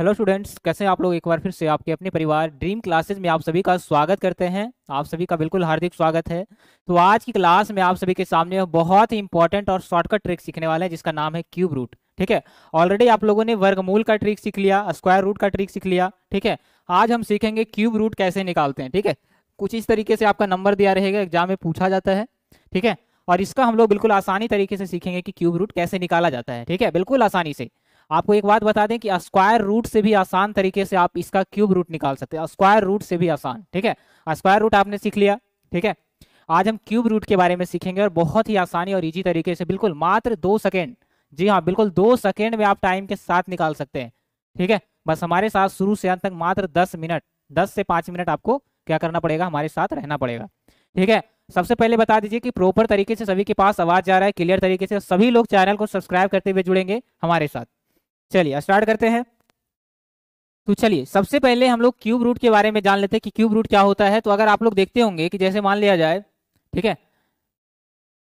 hello students कैसे हैं आप लोग एक बार फिर से आपके अपने परिवार ड्रीम क्लासेस में आप सभी का स्वागत करते हैं आप सभी का बिल्कुल हार्दिक स्वागत है तो आज की क्लास में आप सभी के सामने बहुत ही इंपॉर्टेंट और शॉर्टकट ट्रिक सीखने वाले हैं जिसका नाम है क्यूब रूट ठीक है ऑलरेडी आप लोगों ने वर्गमूल का ट्रिक सीख लिया स्क्वायर रूट का ट्रिक सीख लिया ठीक है आज हम सीखेंगे क्यूब रूट कैसे निकालते हैं ठीक है कुछ इस तरीके से आपका नंबर दिया रहेगा एग्जाम में पूछा जाता है ठीक है और इसका हम लोग बिल्कुल आसानी तरीके से सीखेंगे कि क्यूब रूट कैसे निकाला जाता है ठीक है बिल्कुल आसानी से आपको एक बात बता दें कि स्क्वायर रूट से भी आसान तरीके से आप इसका क्यूब रूट निकाल सकते हैं स्क्वायर रूट से भी आसान ठीक है स्क्वायर रूट आपने सीख लिया ठीक है आज हम क्यूब रूट के बारे में सीखेंगे और बहुत ही आसानी और इजी तरीके से बिल्कुल मात्र दो सेकेंड जी हाँ बिल्कुल दो सेकेंड में आप टाइम के साथ निकाल सकते हैं ठीक है बस हमारे साथ शुरू से अंत तक मात्र दस मिनट दस से पांच मिनट आपको क्या करना पड़ेगा हमारे साथ रहना पड़ेगा ठीक है सबसे पहले बता दीजिए कि प्रॉपर तरीके से सभी के पास आवाज जा रहा है क्लियर तरीके से सभी लोग चैनल को सब्सक्राइब करते हुए जुड़ेंगे हमारे साथ चलिए स्टार्ट करते हैं तो चलिए सबसे पहले हम लोग क्यूब रूट के बारे में जान लेते हैं कि क्यूब रूट क्या होता है तो अगर आप लोग देखते होंगे कि जैसे मान लिया जाए ठीक है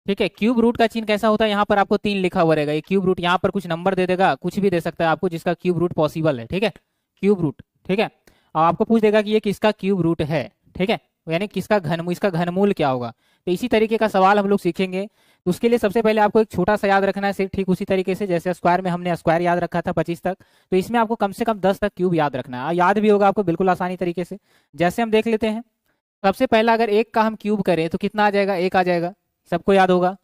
ठीक है क्यूब रूट का चिन्ह कैसा होता है यहाँ पर आपको तीन लिखा हुआ रहेगा ये क्यूब रूट यहाँ पर कुछ नंबर दे देगा कुछ भी दे सकता है आपको जिसका क्यूब रूट पॉसिबल है ठीक है क्यूब रूट ठीक है और आपको पूछ देगा कि ये किसका क्यूब रूट है ठीक है यानी किसका घनमूल इसका घनमूल क्या होगा तो इसी तरीके का सवाल हम लोग सीखेंगे तो उसके लिए सबसे पहले आपको एक छोटा सा याद रखना है सिर्फ ठीक उसी तरीके से जैसे स्क्वायर में हमने स्क्वायर याद रखा था पच्चीस तक तो इसमें आपको कम से कम दस तक क्यूब याद रखना है याद भी होगा आपको बिल्कुल आसानी तरीके से जैसे हम देख लेते हैं सबसे पहला अगर एक का हम क्यूब करें तो कितना आ जाएगा एक आ जाएगा सबको याद होगा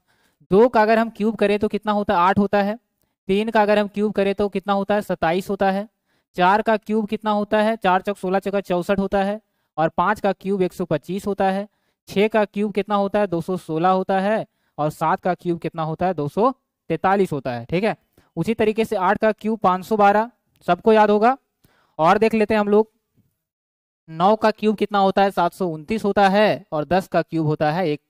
दो का अगर हम क्यूब करें तो कितना होता है आठ होता है तीन का अगर हम क्यूब करें तो कितना होता है सत्ताईस होता है चार का क्यूब कितना होता है चार चौक सोलह चौका चौसठ होता है और पाँच का क्यूब एक सौ पच्चीस होता है छः का क्यूब कितना होता है दो सौ सोलह होता है और सात का क्यूब कितना होता है दो होता है ठीक है उसी तरीके से आठ का क्यूब पाँच सबको याद होगा और देख लेते हैं हम लोग नौ का क्यूब कितना होता है सात होता है और दस का क्यूब होता है एक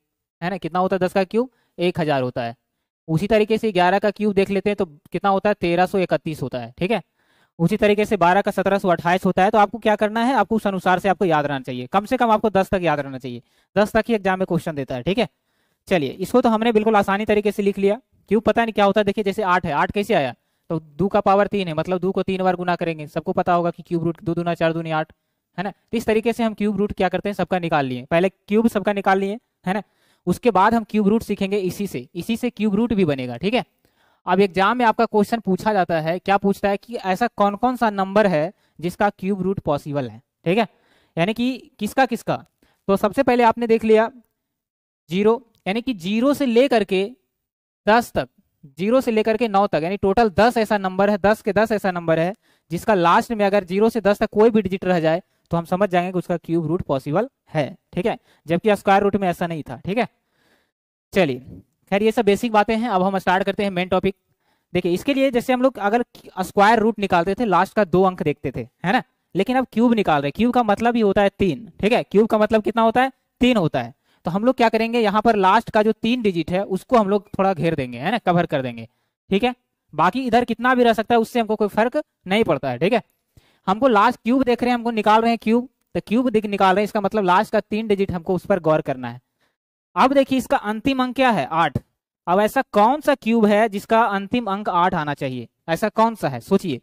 है ना कितना होता है दस का क्यूब एक हजार होता है उसी तरीके से ग्यारह का क्यूब देख लेते हैं तो कितना होता है तेरह सौ इकतीस होता है ठीक है उसी तरीके से बारह का सत्रह सौ अट्ठाईस होता है तो आपको क्या करना है आपको उस अनुसार से आपको याद रहना चाहिए कम से कम आपको दस तक याद रहना चाहिए दस तक ही एग्जाम में क्वेश्चन देता है ठीक है चलिए इसको तो हमने बिल्कुल आसानी तरीके से लिख लिया क्यों पता नहीं क्या होता है देखिए जैसे आठ है आठ कैसे आया तो दो का पावर तीन है मतलब दो को तीन बार गुना करेंगे सबको पता होगा कि क्यूब रूट दो दूना चार दूनी आठ है ना तो इस तरीके से हम क्यूब रूट क्या करते हैं सबका निकाल लिए पहले क्यूब सबका निकाल लिए है ना उसके बाद हम क्यूब रूट सीखेंगे इसी से इसी से क्यूब रूट भी बनेगा ठीक है अब एग्जाम में आपका क्वेश्चन पूछा जाता है क्या पूछता है कि ऐसा कौन कौन सा नंबर है जिसका क्यूब रूट पॉसिबल है ठीक है यानी कि किसका किसका तो सबसे पहले आपने देख लिया जीरो यानी कि जीरो से लेकर के दस तक जीरो से लेकर के नौ तक यानी टोटल दस ऐसा नंबर है दस के दस ऐसा नंबर है जिसका लास्ट में अगर जीरो से दस तक कोई भी डिजिट रह जाए तो हम समझ जाएंगे कि उसका क्यूब रूट पॉसिबल है ठीक है जबकि स्क्वायर रूट में ऐसा नहीं था ठीक है चलिए खैर ये सब बेसिक बातें हैं अब हम स्टार्ट करते हैं मेन टॉपिक देखिए इसके लिए जैसे हम लोग अगर स्क्वायर रूट निकालते थे लास्ट का दो अंक देखते थे है ना लेकिन अब क्यूब निकाल रहे क्यूब का मतलब ही होता है तीन ठीक है क्यूब का मतलब कितना होता है तीन होता है तो हम लोग क्या करेंगे यहाँ पर लास्ट का जो तीन डिजिट है उसको हम लोग थोड़ा घेर देंगे है ना कवर कर देंगे ठीक है बाकी इधर कितना भी रह सकता है उससे हमको कोई फर्क नहीं पड़ता है ठीक है हमको लास्ट क्यूब देख रहे हैं हमको निकाल रहे हैं क्यूब तो क्यूब निकाल रहे हैं इसका मतलब लास्ट का तीन डिजिट हमको उस पर गौर करना है अब देखिए इसका अंतिम अंक क्या है आठ अब ऐसा कौन सा क्यूब है जिसका अंतिम अंक आठ आना चाहिए ऐसा कौन सा है सोचिए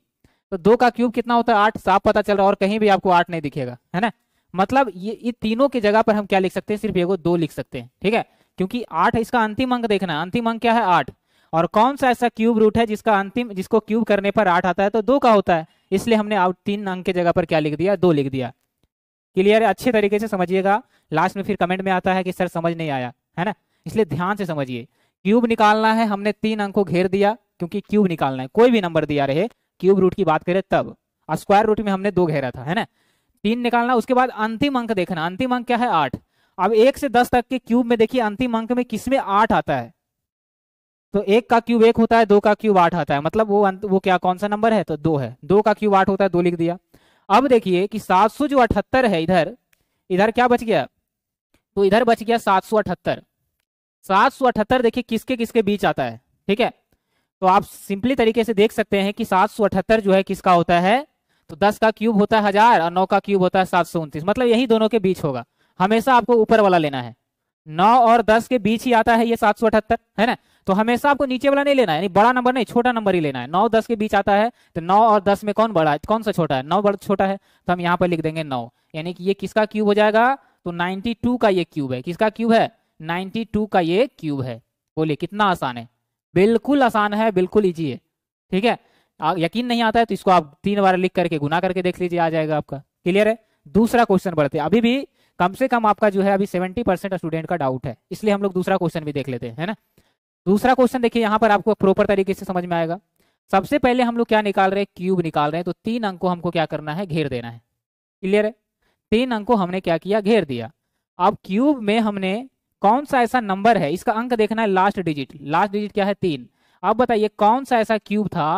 तो दो का क्यूब कितना होता है आठ साफ पता चल रहा है और कहीं भी आपको आठ नहीं दिखेगा है ना मतलब ये ये तीनों की जगह पर हम क्या लिख सकते हैं सिर्फ एगो दो लिख सकते हैं ठीक है क्योंकि आठ इसका अंतिम अंक देखना अंतिम अंक क्या है आठ और कौन सा ऐसा क्यूब रूट है जिसका अंतिम जिसको क्यूब करने पर आठ आता है तो दो का होता है इसलिए हमने आउट तीन अंक की जगह पर क्या लिख दिया दो लिख दिया क्लियर है अच्छे तरीके से समझिएगा लास्ट में फिर कमेंट में आता है कि सर समझ नहीं आया है ना इसलिए ध्यान से समझिए क्यूब निकालना है हमने तीन अंक को घेर दिया क्योंकि क्यूब निकालना है कोई भी नंबर दिया रहे क्यूब रूट की बात करें तब स्क्वायर रूट में हमने दो घेरा था है ना तीन निकालना उसके बाद अंतिम अंक देखना अंतिम अंक क्या है आठ अब एक से दस तक के क्यूब में देखिए अंतिम अंक में किसमें आठ आता है तो एक का क्यूब एक होता है दो का क्यूब आठ आता है मतलब वो वो क्या कौन सा नंबर है तो दो है दो का क्यूब आठ होता है दो लिख दिया अब देखिए कि सात सौ जो अठहत्तर है इधर इधर क्या बच गया तो इधर बच गया सात सौ अठहत्तर सात सौ अठहत्तर देखिए किसके किसके बीच आता है ठीक है तो आप सिंपली तरीके से देख सकते हैं कि सात सौ अठहत्तर जो है किसका होता है तो दस का क्यूब होता है हजार और नौ का क्यूब होता है सात सौ उनतीस मतलब यही दोनों के बीच होगा हमेशा आपको ऊपर वाला लेना है नौ और दस के बीच ही आता है ये सात सौ अठहत्तर है ना तो हमेशा आपको नीचे वाला नहीं लेना है बड़ा नंबर नहीं छोटा नंबर ही लेना है नौ दस के बीच आता है तो नौ और दस में कौन बड़ा है कौन सा छोटा है नौ बड़ा छोटा है तो हम यहाँ पर लिख देंगे नौ यानी कि ये किसका क्यूब हो जाएगा तो टू का ये क्यूब है किसका क्यूब है टू का ये क्यूब है बोलिए कितना आसान है बिल्कुल आसान है बिल्कुल ईजी है ठीक है यकीन नहीं आता है तो इसको आप तीन बार लिख करके गुना करके देख लीजिए आ जाएगा आपका क्लियर है दूसरा क्वेश्चन बढ़ते अभी भी कम से कम आपका जो है अभी सेवेंटी परसेंट स्टूडेंट का डाउट है इसलिए हम लोग दूसरा क्वेश्चन भी देख लेते हैं ना दूसरा क्वेश्चन देखिए यहाँ पर आपको प्रॉपर तरीके से समझ में आएगा सबसे पहले हम लोग क्या निकाल रहे हैं क्यूब निकाल रहे हैं तो तीन अंक को हमको क्या करना है घेर देना है क्लियर है तीन अंक को हमने क्या किया घेर दिया अब क्यूब में हमने कौन सा ऐसा नंबर है इसका अंक देखना है लास्ट डिजिट लास्ट डिजिट क्या है तीन अब बताइए कौन सा ऐसा क्यूब था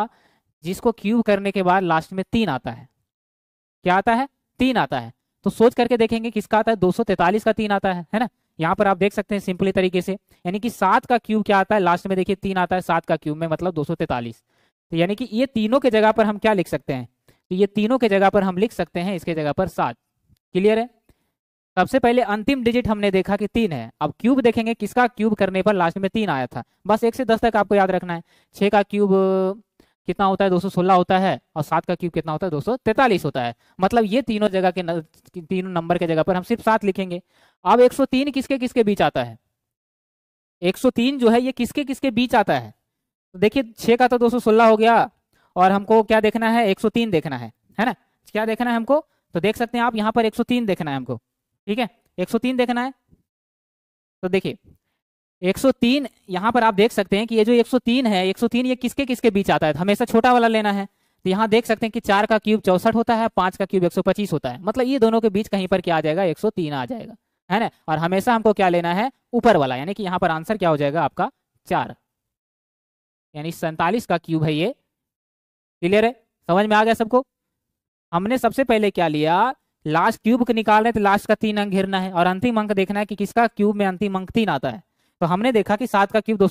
जिसको क्यूब करने के बाद लास्ट में तीन आता है क्या आता है तीन आता है तो सोच करके देखेंगे किसका आता है तैतालीस का तीन आता है है ना यहाँ पर आप देख सकते हैं सिंपली तरीके से यानी कि सात का क्यूब क्या आता है लास्ट में देखिए तीन आता है सात का क्यूब में मतलब 243 तो यानी कि ये तीनों के जगह पर हम क्या लिख सकते हैं तो ये तीनों के जगह पर हम लिख सकते हैं इसके जगह पर सात क्लियर है सबसे पहले अंतिम डिजिट हमने देखा कि तीन है अब क्यूब देखेंगे किसका क्यूब करने पर लास्ट में तीन आया था बस एक से दस तक आपको याद रखना है छह का क्यूब कितना होता है 216 होता है और सात का क्यूब कितना होता है 243 होता है मतलब ये तीनों जगह के न, तीनों नंबर के जगह पर हम सिर्फ सात लिखेंगे अब 103 किसके किसके बीच आता है 103 जो है ये किसके किसके बीच आता है तो देखिए छः का तो सोलह हो गया और हमको क्या देखना है तीन देखना है है ना क्या देखना है हमको तो देख सकते हैं आप यहाँ पर तीन देखना है हमको ठीक है तीन देखना है तो देखिए 103 यहाँ पर आप देख सकते हैं कि ये जो 103 है 103 ये किसके किसके बीच आता है तो हमेशा छोटा वाला लेना है तो यहां देख सकते हैं कि चार का क्यूब चौसठ होता है पांच का क्यूब 125 होता है मतलब ये दोनों के बीच कहीं पर क्या आ जाएगा 103 आ जाएगा है ना और हमेशा हमको क्या लेना है ऊपर वाला यानी कि यहाँ पर आंसर क्या हो जाएगा आपका चार यानी सैंतालीस का क्यूब है ये क्लियर है समझ में आ गया सबको हमने सबसे पहले क्या लिया लास्ट क्यूब निकाल रहे तो लास्ट का तीन अंक घेरना है और अंतिम अंक देखना है कि किसका क्यूब में अंतिम अंक तीन आता है तो हमने देखा कि सात का क्यूब दो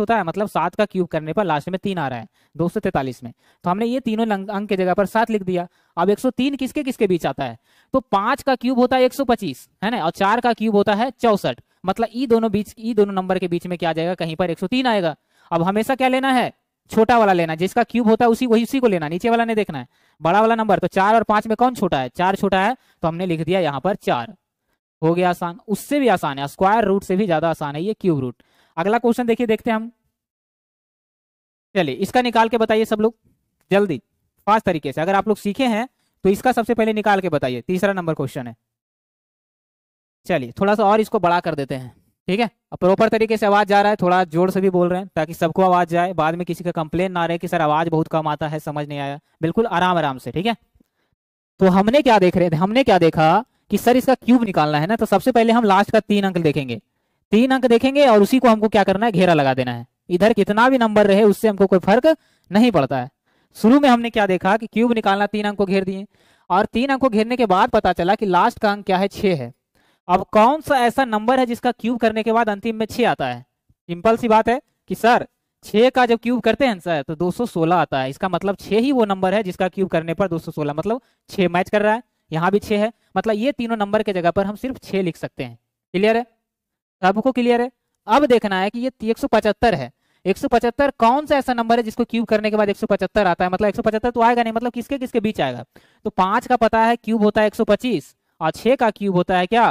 होता है मतलब सात का क्यूब करने पर लास्ट में तीन आ रहा है दो में तो हमने ये तीनों अंक की जगह पर सात लिख दिया अब 103 किसके किसके बीच आता है तो पांच का क्यूब होता है 125 है ना और चार का क्यूब होता है चौसठ मतलब ई दोनों बीच ई दोनों नंबर के बीच में क्या जाएगा कहीं पर तीन आएगा अब हमेशा क्या लेना है छोटा वाला लेना जिसका क्यूब होता है उसी वही उसी को लेना नीचे वाला नहीं देखना है बड़ा वाला नंबर तो चार और पांच में कौन छोटा है चार छोटा है तो हमने लिख दिया यहाँ पर चार हो गया आसान उससे भी आसान है स्क्वायर रूट से भी ज्यादा आसान है ये क्यूब रूट अगला क्वेश्चन देखिए देखते हैं हम चलिए इसका निकाल के बताइए सब लोग जल्दी फास्ट तरीके से अगर आप लोग सीखे हैं तो इसका सबसे पहले निकाल के बताइए तीसरा नंबर क्वेश्चन है चलिए थोड़ा सा और इसको बड़ा कर देते हैं ठीक है अब प्रॉपर तरीके से आवाज जा रहा है थोड़ा जोर से भी बोल रहे हैं ताकि सबको आवाज जाए बाद में किसी का कंप्लेन ना रहे कि सर आवाज बहुत कम आता है समझ नहीं आया बिल्कुल आराम आराम से ठीक है तो हमने क्या देख रहे थे हमने क्या देखा कि सर इसका क्यूब निकालना है ना तो सबसे पहले हम लास्ट का तीन अंक देखेंगे तीन अंक देखेंगे और उसी को हमको क्या करना है घेरा लगा देना है इधर कितना भी नंबर रहे उससे हमको कोई फर्क नहीं पड़ता है शुरू में हमने क्या देखा कि क्यूब निकालना तीन अंक को घेर दिए और तीन अंक को घेरने के बाद पता चला कि लास्ट का अंक क्या है छे है अब कौन सा ऐसा नंबर है जिसका क्यूब करने के बाद अंतिम में छ आता है सिंपल सी बात है कि सर छे का जब क्यूब करते हैं सर तो 216 आता है इसका मतलब छे ही वो नंबर है जिसका क्यूब करने पर 216 मतलब छ मैच कर रहा है यहाँ भी छः है मतलब ये तीनों नंबर के जगह पर हम सिर्फ छः लिख सकते हैं क्लियर है सबको क्लियर है अब देखना है कि ये एक है 175 कौन सा ऐसा नंबर है जिसको क्यूब करने के बाद 175 आता है मतलब 175 तो आएगा नहीं मतलब किसके किसके बीच आएगा तो पाँच का पता है क्यूब होता है 125 और छः का क्यूब होता है क्या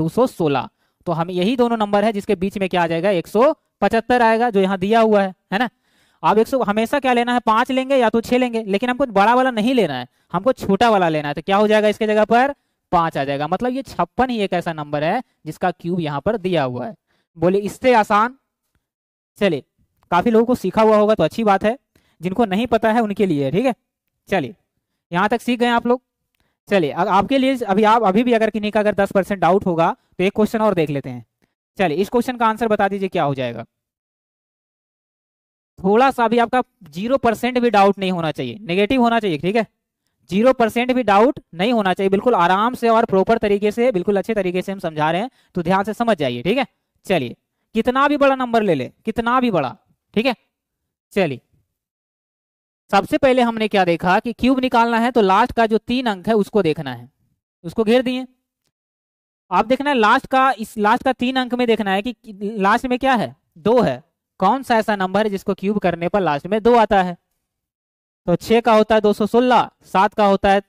216 तो हम यही दोनों नंबर है जिसके बीच में क्या आ जाएगा 175 आएगा जो यहाँ दिया हुआ है है ना आप एक सौ हमेशा क्या लेना है पांच लेंगे या तो छह लेंगे लेकिन हमको बड़ा वाला नहीं लेना है हमको छोटा वाला लेना है तो क्या हो जाएगा इसके जगह पर पांच आ जाएगा मतलब ये छप्पन ही एक ऐसा नंबर है जिसका क्यूब यहाँ पर दिया हुआ है बोले इससे आसान चलिए काफी लोगों को सीखा हुआ होगा तो अच्छी बात है जिनको नहीं पता है उनके लिए ठीक है चलिए यहाँ तक सीख गए आप लोग चलिए आपके लिए अभी आप अभी भी अगर किन्हीं का अगर दस परसेंट डाउट होगा तो एक क्वेश्चन और देख लेते हैं चलिए इस क्वेश्चन का आंसर बता दीजिए क्या हो जाएगा थोड़ा सा भी आपका जीरो परसेंट भी डाउट नहीं होना चाहिए नेगेटिव होना चाहिए ठीक है जीरो परसेंट भी डाउट नहीं होना चाहिए बिल्कुल आराम से और प्रॉपर तरीके से बिल्कुल अच्छे तरीके से हम समझा रहे हैं तो ध्यान से समझ जाइए ठीक है चलिए कितना भी बड़ा नंबर ले ले कितना भी बड़ा ठीक है चलिए सबसे पहले हमने क्या देखा कि क्यूब निकालना है तो लास्ट का जो तीन अंक है उसको देखना है उसको घेर दिए आप देखना है लास्ट का इस लास्ट का तीन अंक में देखना है कि लास्ट में क्या है दो है कौन सा ऐसा नंबर है जिसको क्यूब करने पर लास्ट में दो आता है तो छह का होता है दो सौ सोलह सात का होता है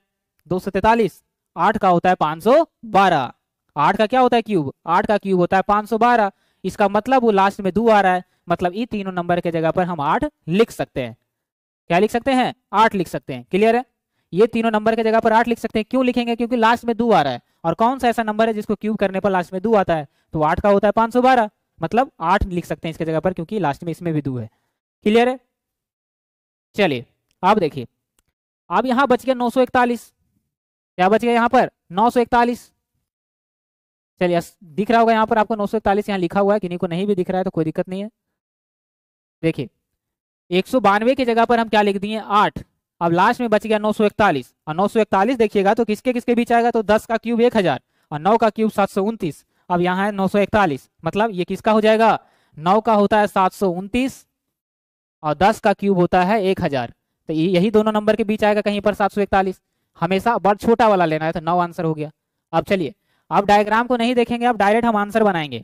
दो सौ तैतालीस आठ का होता है पांच सौ बारह आठ का क्या होता है क्यूब आठ का क्यूब होता है पांच सौ बारह इसका मतलब वो लास्ट में दो आ रहा है मतलब इन तीनों नंबर के जगह पर हम आठ लिख सकते हैं क्या लिख सकते हैं आठ लिख सकते हैं क्लियर है ये तीनों नंबर के जगह पर आठ लिख सकते हैं क्यों लिखेंगे क्योंकि लास्ट में दो आ रहा है और कौन सा ऐसा नंबर है जिसको क्यूब करने पर लास्ट में दो आता है तो आठ का होता है पांच सौ बारह मतलब आठ लिख सकते हैं इसके जगह पर क्योंकि लास्ट में इसमें विदु है क्लियर है चलिए आप देखिए अब यहां बच गया नौ सौ इकतालीस क्या बच गया यहां पर नौ सौ इकतालीस चलिए दिख रहा होगा यहां पर आपको नौ सौ इकतालीस यहां लिखा हुआ है किन्हीं को नहीं भी दिख रहा है तो कोई दिक्कत नहीं है देखिए एक सौ बानवे की जगह पर हम क्या लिख दिए आठ अब लास्ट में बच गया नौ सौ इकतालीस और नौ सौ इकतालीस देखिएगा तो किसके किसके बीच आएगा तो दस का क्यूब एक हजार और नौ का क्यूब सात सौ उनतीस अब यहाँ है नौ मतलब ये किसका हो जाएगा नौ का होता है सात और दस का क्यूब होता है एक हजार तो यही दोनों नंबर के बीच आएगा कहीं पर सात सौ इकतालीस हमेशा बड़ छोटा वाला लेना है तो नौ आंसर हो गया अब चलिए अब डायग्राम को नहीं देखेंगे अब डायरेक्ट हम आंसर बनाएंगे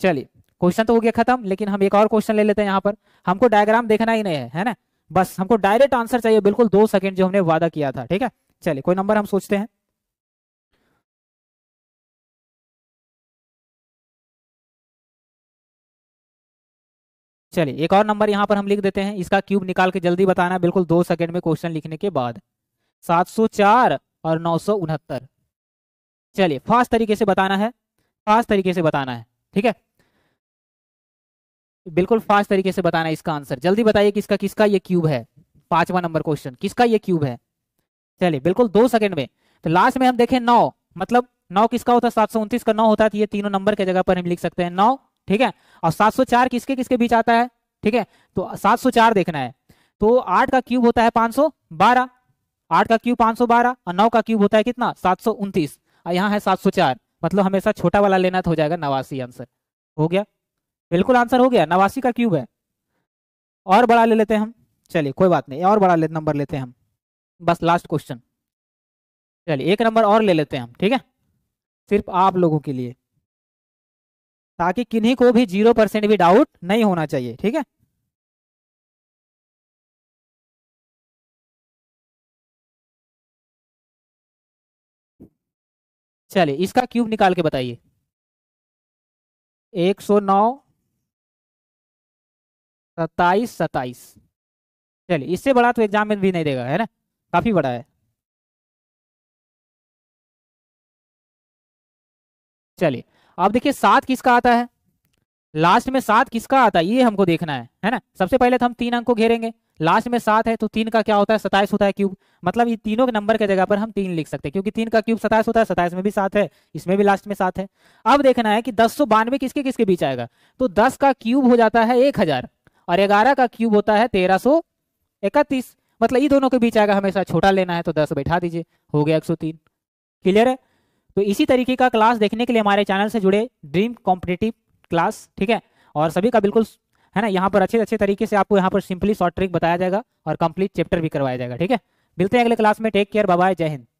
चलिए क्वेश्चन तो हो गया खत्म लेकिन हम एक और क्वेश्चन ले लेते हैं यहाँ पर हमको डायग्राम देखना ही नहीं है है ना बस हमको डायरेक्ट आंसर चाहिए बिल्कुल दो सेकंड जो हमने वादा किया था ठीक है चलिए कोई नंबर हम सोचते हैं चलिए एक और नंबर यहाँ पर हम लिख देते हैं इसका क्यूब निकाल के जल्दी बताना बिल्कुल दो सेकेंड में क्वेश्चन लिखने के बाद 704 और नौ चलिए फास्ट तरीके से बताना है फास्ट तरीके से बताना है ठीक है बिल्कुल फास्ट तरीके से बताना है इसका आंसर जल्दी बताइए किसका किसका ये क्यूब है पांचवा नंबर क्वेश्चन किसका ये क्यूब है चलिए बिल्कुल दो सेकंड में तो लास्ट में हम देखें नौ मतलब नौ किसका होता है सात का नौ होता है तो ये तीनों नंबर के जगह पर हम लिख सकते हैं नौ ठीक है और 704 किसके किसके बीच आता है ठीक है तो 704 देखना है तो आठ का क्यूब होता है 512 आठ का क्यूब 512 और नौ का क्यूब होता है कितना सात और यहाँ है 704 मतलब हमेशा छोटा वाला लेना तो हो जाएगा नवासी आंसर हो गया बिल्कुल आंसर हो गया नवासी का क्यूब है और बड़ा ले लेते हैं हम चलिए कोई बात नहीं और बड़ा ले, नंबर लेते हैं हम बस लास्ट क्वेश्चन चलिए एक नंबर और ले लेते हैं हम ठीक है सिर्फ आप लोगों के लिए ताकि किन्हीं को भी जीरो परसेंट भी डाउट नहीं होना चाहिए ठीक है चलिए इसका क्यूब निकाल के बताइए एक सौ नौ सत्ताईस सत्ताईस चलिए इससे बड़ा तो एग्जाम में भी नहीं देगा है ना काफी बड़ा है चलिए अब देखिए सात किसका आता है लास्ट में सात किसका आता है ये हमको देखना है है ना सबसे पहले तो हम तीन अंक को घेरेंगे लास्ट में सात है तो तीन का क्या होता है सताइस होता है क्यूब मतलब ये तीनों के नंबर के जगह पर हम तीन लिख सकते हैं क्योंकि तीन का क्यूब सताइस होता है सताइस में भी सात है इसमें भी लास्ट में सात है अब देखना है कि दस सौ बानवे किसके किसके बीच आएगा तो दस का क्यूब हो जाता है एक हजार और ग्यारह का क्यूब होता है तेरह सौ इकतीस मतलब ये दोनों के बीच आएगा हमेशा छोटा लेना है तो दस बैठा दीजिए हो गया एक सौ तीन क्लियर है तो इसी तरीके का क्लास देखने के लिए हमारे चैनल से जुड़े ड्रीम कॉम्पिटेटिव क्लास ठीक है और सभी का बिल्कुल है ना यहाँ पर अच्छे अच्छे तरीके से आपको यहाँ पर सिंपली शॉर्ट ट्रिक बताया जाएगा और कंप्लीट चैप्टर भी करवाया जाएगा ठीक है मिलते हैं अगले क्लास में टेक केयर बाय जय हिंद